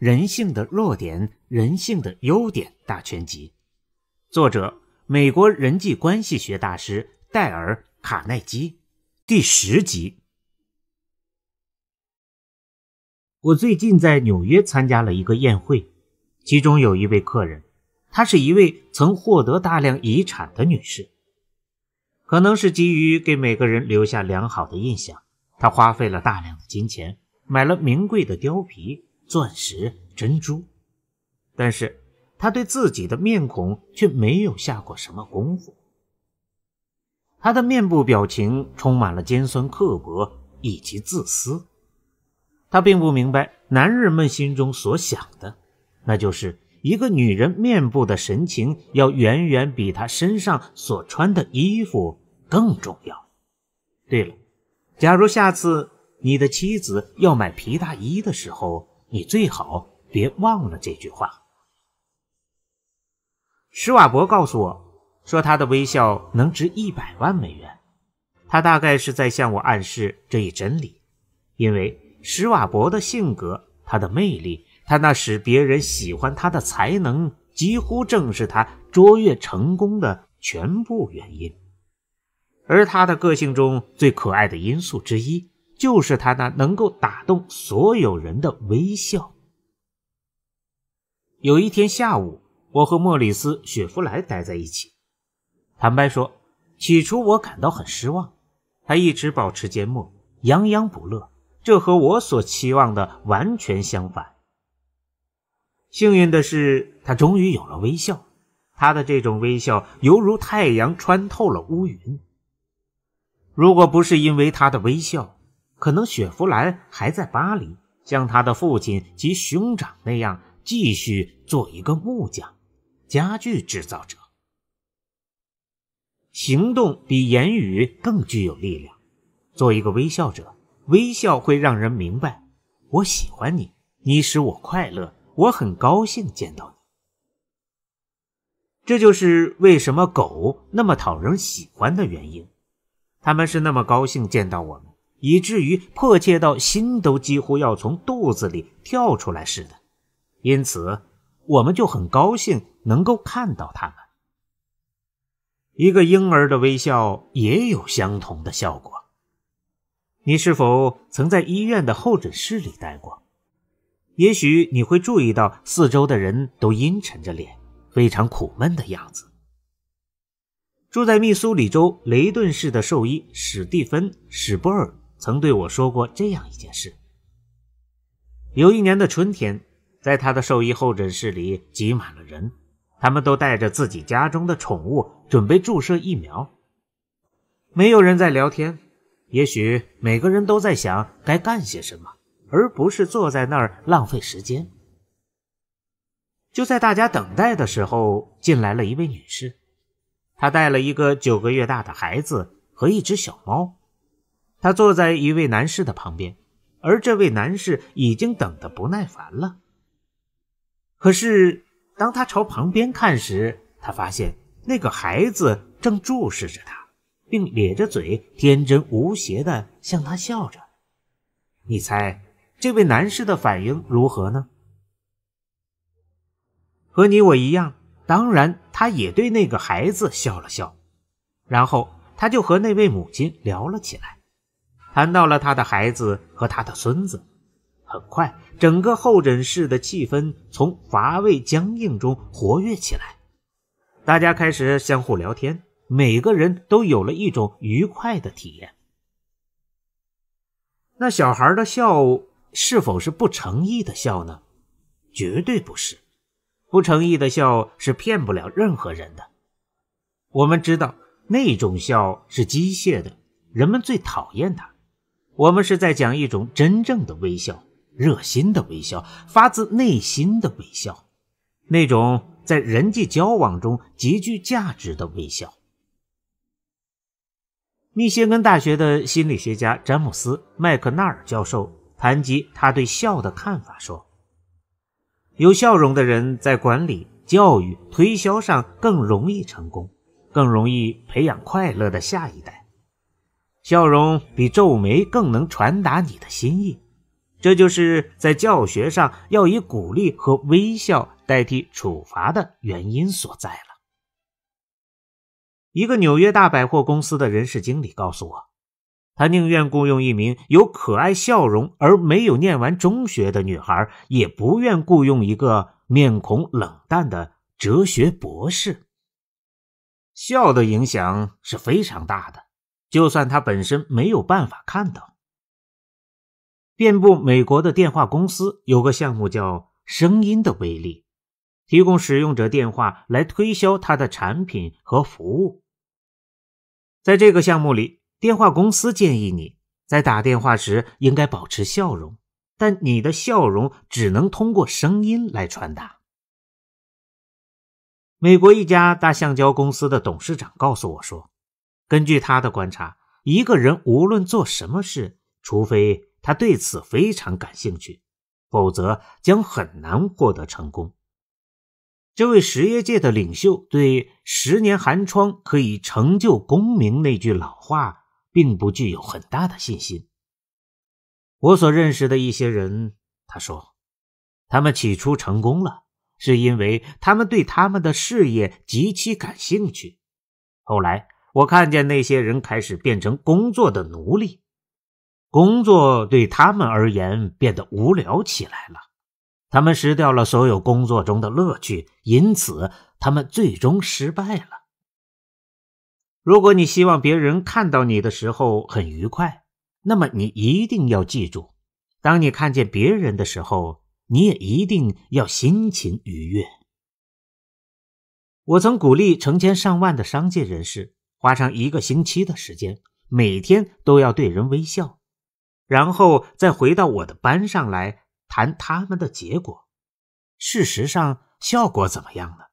人性的弱点、人性的优点大全集，作者：美国人际关系学大师戴尔·卡耐基。第十集。我最近在纽约参加了一个宴会，其中有一位客人，她是一位曾获得大量遗产的女士。可能是急于给每个人留下良好的印象，她花费了大量的金钱买了名贵的貂皮。钻石、珍珠，但是他对自己的面孔却没有下过什么功夫。他的面部表情充满了尖酸刻薄以及自私。他并不明白男人们心中所想的，那就是一个女人面部的神情要远远比她身上所穿的衣服更重要。对了，假如下次你的妻子要买皮大衣的时候，你最好别忘了这句话。施瓦博告诉我说，他的微笑能值一百万美元。他大概是在向我暗示这一真理，因为施瓦博的性格、他的魅力、他那使别人喜欢他的才能，几乎正是他卓越成功的全部原因，而他的个性中最可爱的因素之一。就是他那能够打动所有人的微笑。有一天下午，我和莫里斯·雪弗莱待在一起。坦白说，起初我感到很失望。他一直保持缄默，洋洋不乐，这和我所期望的完全相反。幸运的是，他终于有了微笑。他的这种微笑，犹如太阳穿透了乌云。如果不是因为他的微笑，可能雪佛兰还在巴黎，像他的父亲及兄长那样继续做一个木匠、家具制造者。行动比言语更具有力量。做一个微笑者，微笑会让人明白我喜欢你，你使我快乐，我很高兴见到你。这就是为什么狗那么讨人喜欢的原因，他们是那么高兴见到我们。以至于迫切到心都几乎要从肚子里跳出来似的，因此我们就很高兴能够看到他们。一个婴儿的微笑也有相同的效果。你是否曾在医院的候诊室里待过？也许你会注意到四周的人都阴沉着脸，非常苦闷的样子。住在密苏里州雷顿市的兽医史蒂芬·史波尔。曾对我说过这样一件事：有一年的春天，在他的兽医候诊室里挤满了人，他们都带着自己家中的宠物准备注射疫苗。没有人在聊天，也许每个人都在想该干些什么，而不是坐在那儿浪费时间。就在大家等待的时候，进来了一位女士，她带了一个九个月大的孩子和一只小猫。他坐在一位男士的旁边，而这位男士已经等得不耐烦了。可是，当他朝旁边看时，他发现那个孩子正注视着他，并咧着嘴，天真无邪的向他笑着。你猜这位男士的反应如何呢？和你我一样，当然，他也对那个孩子笑了笑，然后他就和那位母亲聊了起来。谈到了他的孩子和他的孙子，很快，整个候诊室的气氛从乏味僵硬中活跃起来，大家开始相互聊天，每个人都有了一种愉快的体验。那小孩的笑是否是不诚意的笑呢？绝对不是，不诚意的笑是骗不了任何人的。我们知道那种笑是机械的，人们最讨厌它。我们是在讲一种真正的微笑，热心的微笑，发自内心的微笑，那种在人际交往中极具价值的微笑。密歇根大学的心理学家詹姆斯·麦克纳尔教授谈及他对笑的看法说：“有笑容的人在管理、教育、推销上更容易成功，更容易培养快乐的下一代。”笑容比皱眉更能传达你的心意，这就是在教学上要以鼓励和微笑代替处罚的原因所在了。一个纽约大百货公司的人事经理告诉我，他宁愿雇佣一名有可爱笑容而没有念完中学的女孩，也不愿雇佣一个面孔冷淡的哲学博士。笑的影响是非常大的。就算他本身没有办法看到，遍布美国的电话公司有个项目叫“声音的威力”，提供使用者电话来推销他的产品和服务。在这个项目里，电话公司建议你在打电话时应该保持笑容，但你的笑容只能通过声音来传达。美国一家大橡胶公司的董事长告诉我说。根据他的观察，一个人无论做什么事，除非他对此非常感兴趣，否则将很难获得成功。这位实业界的领袖对“十年寒窗可以成就功名”那句老话，并不具有很大的信心。我所认识的一些人，他说，他们起初成功了，是因为他们对他们的事业极其感兴趣，后来。我看见那些人开始变成工作的奴隶，工作对他们而言变得无聊起来了，他们失掉了所有工作中的乐趣，因此他们最终失败了。如果你希望别人看到你的时候很愉快，那么你一定要记住，当你看见别人的时候，你也一定要心情愉悦。我曾鼓励成千上万的商界人士。花上一个星期的时间，每天都要对人微笑，然后再回到我的班上来谈他们的结果。事实上，效果怎么样呢？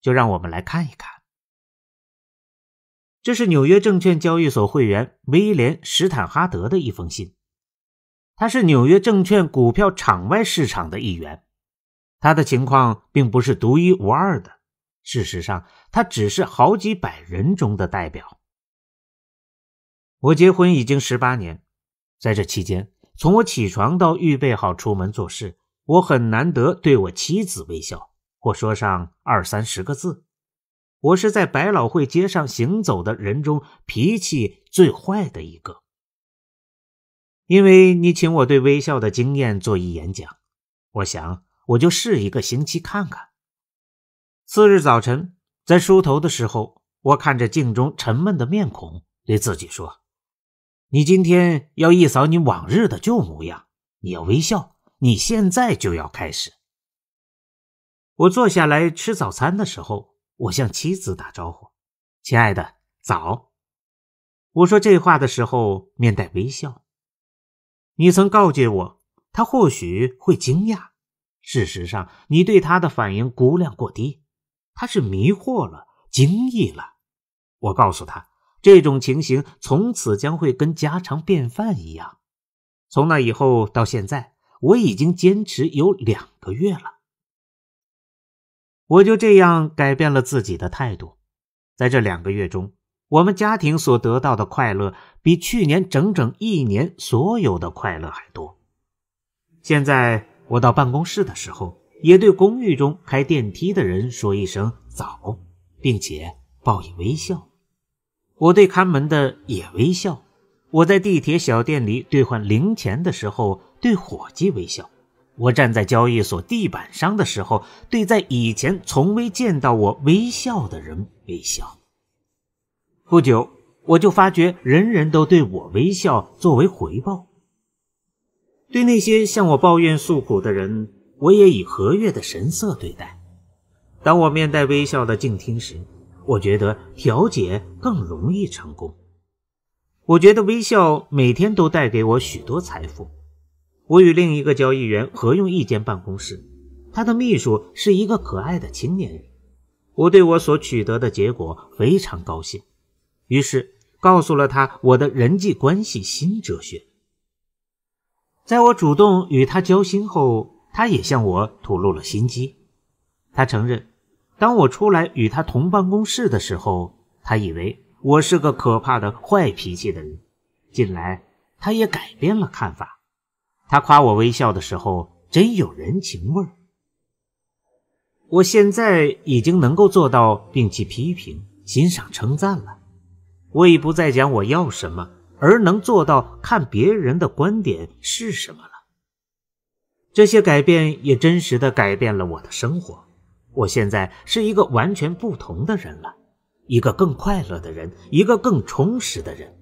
就让我们来看一看。这是纽约证券交易所会员威廉·史坦哈德的一封信，他是纽约证券股票场外市场的一员。他的情况并不是独一无二的。事实上，他只是好几百人中的代表。我结婚已经十八年，在这期间，从我起床到预备好出门做事，我很难得对我妻子微笑或说上二三十个字。我是在百老汇街上行走的人中脾气最坏的一个。因为你请我对微笑的经验做一演讲，我想我就试一个星期看看。次日早晨，在梳头的时候，我看着镜中沉闷的面孔，对自己说：“你今天要一扫你往日的旧模样，你要微笑。你现在就要开始。”我坐下来吃早餐的时候，我向妻子打招呼：“亲爱的，早。”我说这话的时候面带微笑。你曾告诫我，他或许会惊讶。事实上，你对他的反应估量过低。他是迷惑了，惊异了。我告诉他，这种情形从此将会跟家常便饭一样。从那以后到现在，我已经坚持有两个月了。我就这样改变了自己的态度。在这两个月中，我们家庭所得到的快乐，比去年整整一年所有的快乐还多。现在我到办公室的时候。也对公寓中开电梯的人说一声早，并且报以微笑。我对看门的也微笑。我在地铁小店里兑换零钱的时候，对伙计微笑。我站在交易所地板上的时候，对在以前从未见到我微笑的人微笑。不久，我就发觉人人都对我微笑作为回报。对那些向我抱怨诉苦的人。我也以和悦的神色对待。当我面带微笑的静听时，我觉得调解更容易成功。我觉得微笑每天都带给我许多财富。我与另一个交易员合用一间办公室，他的秘书是一个可爱的青年人。我对我所取得的结果非常高兴，于是告诉了他我的人际关系新哲学。在我主动与他交心后。他也向我吐露了心机。他承认，当我出来与他同办公室的时候，他以为我是个可怕的坏脾气的人。近来，他也改变了看法。他夸我微笑的时候真有人情味儿。我现在已经能够做到摒弃批评，欣赏称赞了。我已不再讲我要什么，而能做到看别人的观点是什么了。这些改变也真实的改变了我的生活。我现在是一个完全不同的人了，一个更快乐的人，一个更充实的人。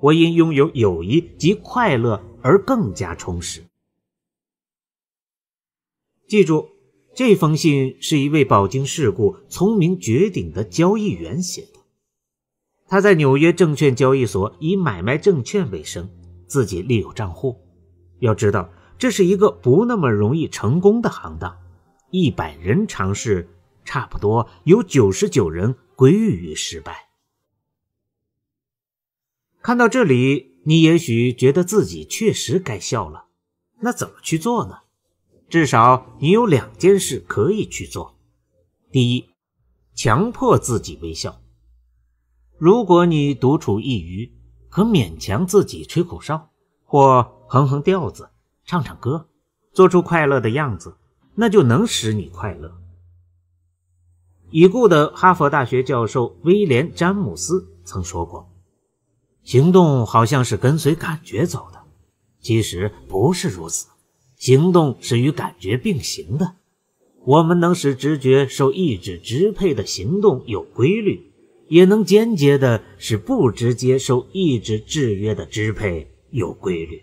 我因拥有友谊及快乐而更加充实。记住，这封信是一位饱经世故、聪明绝顶的交易员写的。他在纽约证券交易所以买卖证券为生，自己立有账户。要知道。这是一个不那么容易成功的行当，一百人尝试，差不多有九十九人归于失败。看到这里，你也许觉得自己确实该笑了。那怎么去做呢？至少你有两件事可以去做：第一，强迫自己微笑；如果你独处一隅，可勉强自己吹口哨或哼哼调子。唱唱歌，做出快乐的样子，那就能使你快乐。已故的哈佛大学教授威廉·詹姆斯曾说过：“行动好像是跟随感觉走的，其实不是如此。行动是与感觉并行的。我们能使直觉受意志支配的行动有规律，也能间接的使不直接受意志制约的支配有规律。”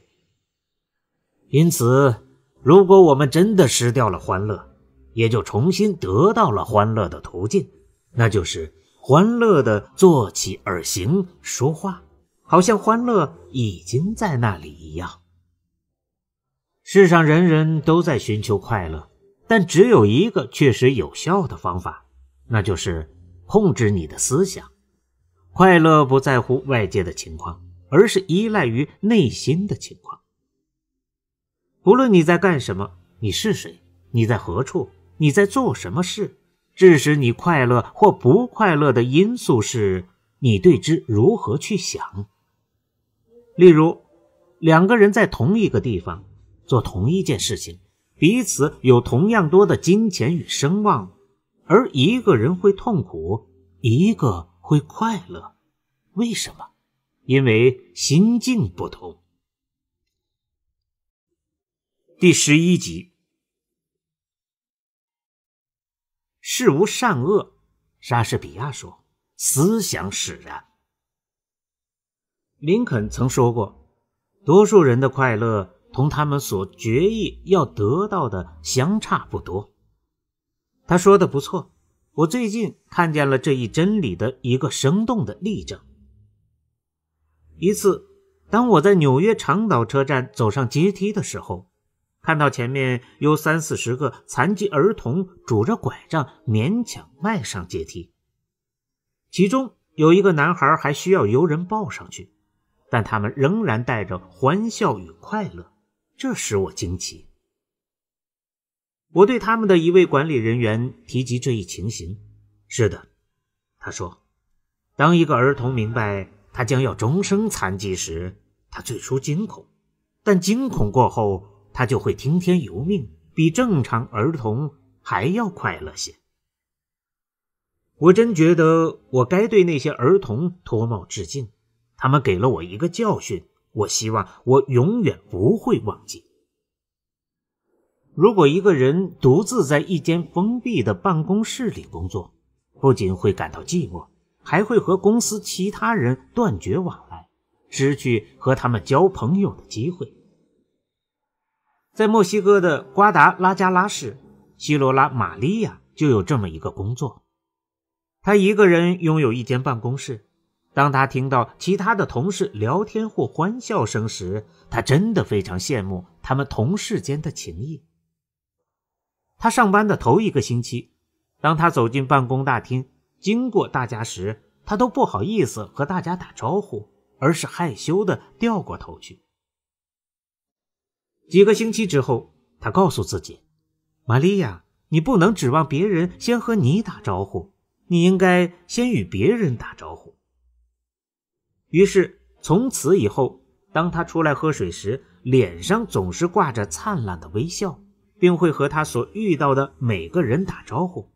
因此，如果我们真的失掉了欢乐，也就重新得到了欢乐的途径，那就是欢乐的坐起而行，说话，好像欢乐已经在那里一样。世上人人都在寻求快乐，但只有一个确实有效的方法，那就是控制你的思想。快乐不在乎外界的情况，而是依赖于内心的情况。不论你在干什么，你是谁，你在何处，你在做什么事，致使你快乐或不快乐的因素是，你对之如何去想。例如，两个人在同一个地方做同一件事情，彼此有同样多的金钱与声望，而一个人会痛苦，一个会快乐，为什么？因为心境不同。第十一集，事无善恶，莎士比亚说：“思想使然。”林肯曾说过：“多数人的快乐同他们所决意要得到的相差不多。”他说的不错，我最近看见了这一真理的一个生动的例证。一次，当我在纽约长岛车站走上阶梯的时候，看到前面有三四十个残疾儿童拄着拐杖勉强迈上阶梯，其中有一个男孩还需要由人抱上去，但他们仍然带着欢笑与快乐，这使我惊奇。我对他们的一位管理人员提及这一情形，是的，他说：“当一个儿童明白他将要终生残疾时，他最初惊恐，但惊恐过后。”他就会听天由命，比正常儿童还要快乐些。我真觉得我该对那些儿童脱帽致敬，他们给了我一个教训，我希望我永远不会忘记。如果一个人独自在一间封闭的办公室里工作，不仅会感到寂寞，还会和公司其他人断绝往来，失去和他们交朋友的机会。在墨西哥的瓜达拉加拉市，希罗拉·玛利亚就有这么一个工作。她一个人拥有一间办公室。当她听到其他的同事聊天或欢笑声时，他真的非常羡慕他们同事间的情谊。他上班的头一个星期，当他走进办公大厅，经过大家时，他都不好意思和大家打招呼，而是害羞地掉过头去。几个星期之后，他告诉自己：“玛利亚，你不能指望别人先和你打招呼，你应该先与别人打招呼。”于是，从此以后，当他出来喝水时，脸上总是挂着灿烂的微笑，并会和他所遇到的每个人打招呼：“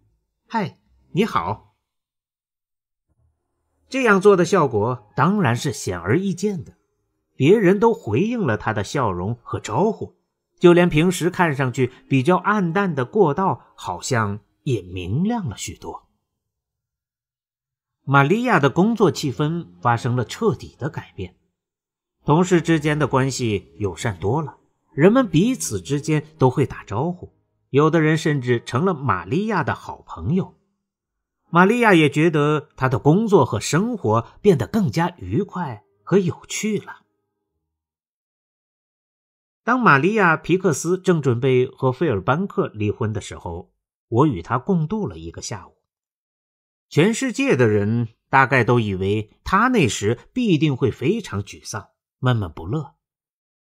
嗨，你好。”这样做的效果当然是显而易见的。别人都回应了他的笑容和招呼，就连平时看上去比较暗淡的过道，好像也明亮了许多。玛利亚的工作气氛发生了彻底的改变，同事之间的关系友善多了，人们彼此之间都会打招呼，有的人甚至成了玛利亚的好朋友。玛利亚也觉得她的工作和生活变得更加愉快和有趣了。当玛利亚·皮克斯正准备和费尔班克离婚的时候，我与他共度了一个下午。全世界的人大概都以为他那时必定会非常沮丧、闷闷不乐，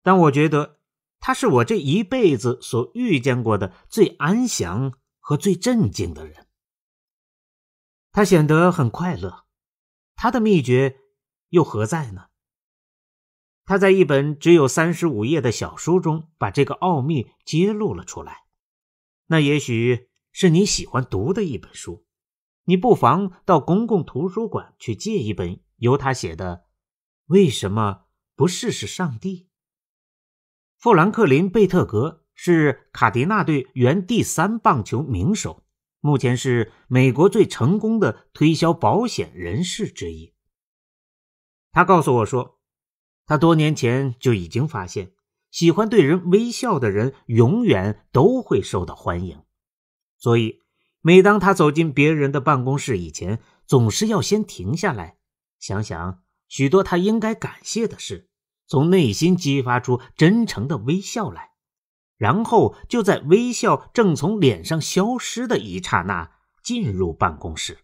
但我觉得他是我这一辈子所遇见过的最安详和最镇静的人。他显得很快乐，他的秘诀又何在呢？他在一本只有三十五页的小书中把这个奥秘揭露了出来。那也许是你喜欢读的一本书，你不妨到公共图书馆去借一本由他写的。为什么不试试上帝？富兰克林·贝特格是卡迪纳队原第三棒球名手，目前是美国最成功的推销保险人士之一。他告诉我说。他多年前就已经发现，喜欢对人微笑的人永远都会受到欢迎。所以，每当他走进别人的办公室以前，总是要先停下来，想想许多他应该感谢的事，从内心激发出真诚的微笑来，然后就在微笑正从脸上消失的一刹那进入办公室。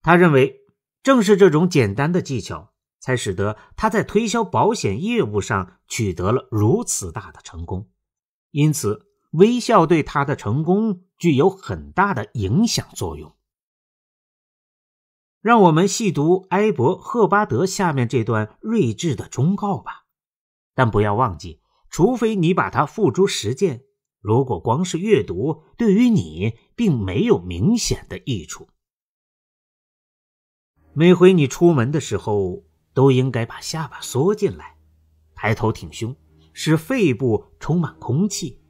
他认为，正是这种简单的技巧。才使得他在推销保险业务上取得了如此大的成功，因此微笑对他的成功具有很大的影响作用。让我们细读埃伯·赫巴德下面这段睿智的忠告吧。但不要忘记，除非你把它付诸实践，如果光是阅读，对于你并没有明显的益处。每回你出门的时候。都应该把下巴缩进来，抬头挺胸，使肺部充满空气，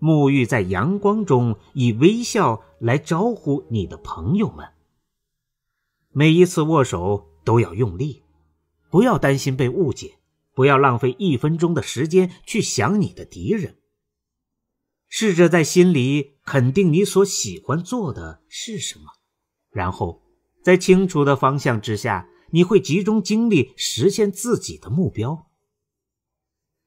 沐浴在阳光中，以微笑来招呼你的朋友们。每一次握手都要用力，不要担心被误解，不要浪费一分钟的时间去想你的敌人。试着在心里肯定你所喜欢做的是什么，然后在清楚的方向之下。你会集中精力实现自己的目标，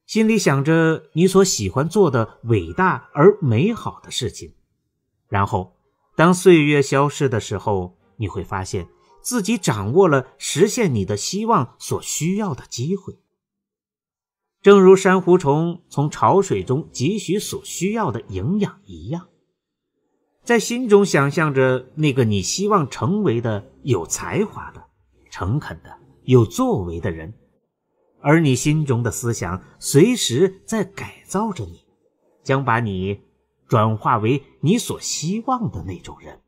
心里想着你所喜欢做的伟大而美好的事情。然后，当岁月消逝的时候，你会发现自己掌握了实现你的希望所需要的机会，正如珊瑚虫从潮水中汲取所需要的营养一样，在心中想象着那个你希望成为的有才华的。诚恳的、有作为的人，而你心中的思想随时在改造着你，将把你转化为你所希望的那种人。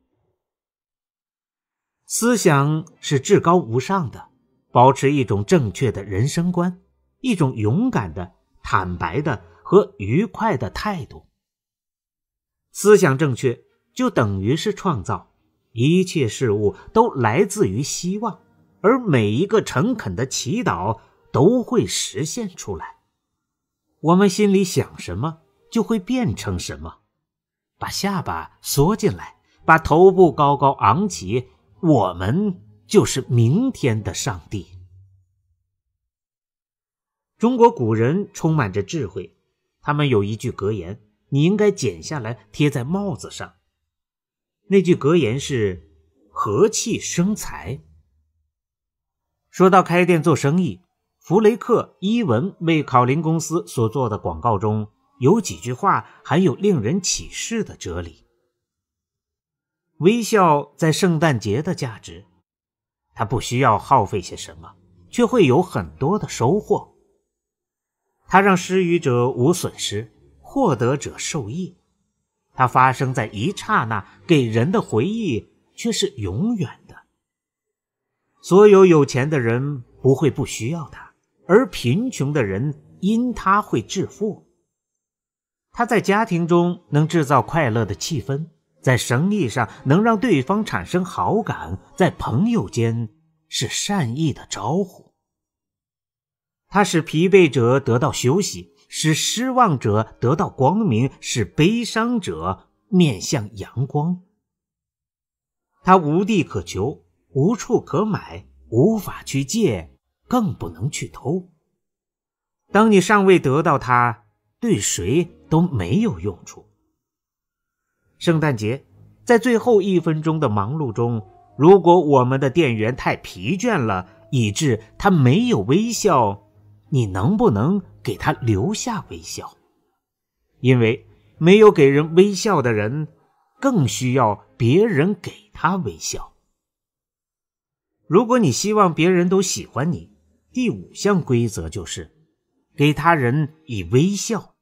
思想是至高无上的，保持一种正确的人生观，一种勇敢的、坦白的和愉快的态度。思想正确，就等于是创造。一切事物都来自于希望。而每一个诚恳的祈祷都会实现出来。我们心里想什么，就会变成什么。把下巴缩进来，把头部高高昂起，我们就是明天的上帝。中国古人充满着智慧，他们有一句格言：“你应该剪下来贴在帽子上。”那句格言是“和气生财”。说到开店做生意，弗雷克·伊文为考林公司所做的广告中有几句话含有令人启示的哲理：微笑在圣诞节的价值，它不需要耗费些什么，却会有很多的收获。它让失语者无损失，获得者受益。它发生在一刹那，给人的回忆却是永远。所有有钱的人不会不需要它，而贫穷的人因它会致富。它在家庭中能制造快乐的气氛，在生意上能让对方产生好感，在朋友间是善意的招呼。它使疲惫者得到休息，使失望者得到光明，使悲伤者面向阳光。他无地可求。无处可买，无法去借，更不能去偷。当你尚未得到它，对谁都没有用处。圣诞节在最后一分钟的忙碌中，如果我们的店员太疲倦了，以致他没有微笑，你能不能给他留下微笑？因为没有给人微笑的人，更需要别人给他微笑。如果你希望别人都喜欢你，第五项规则就是给他人以微笑。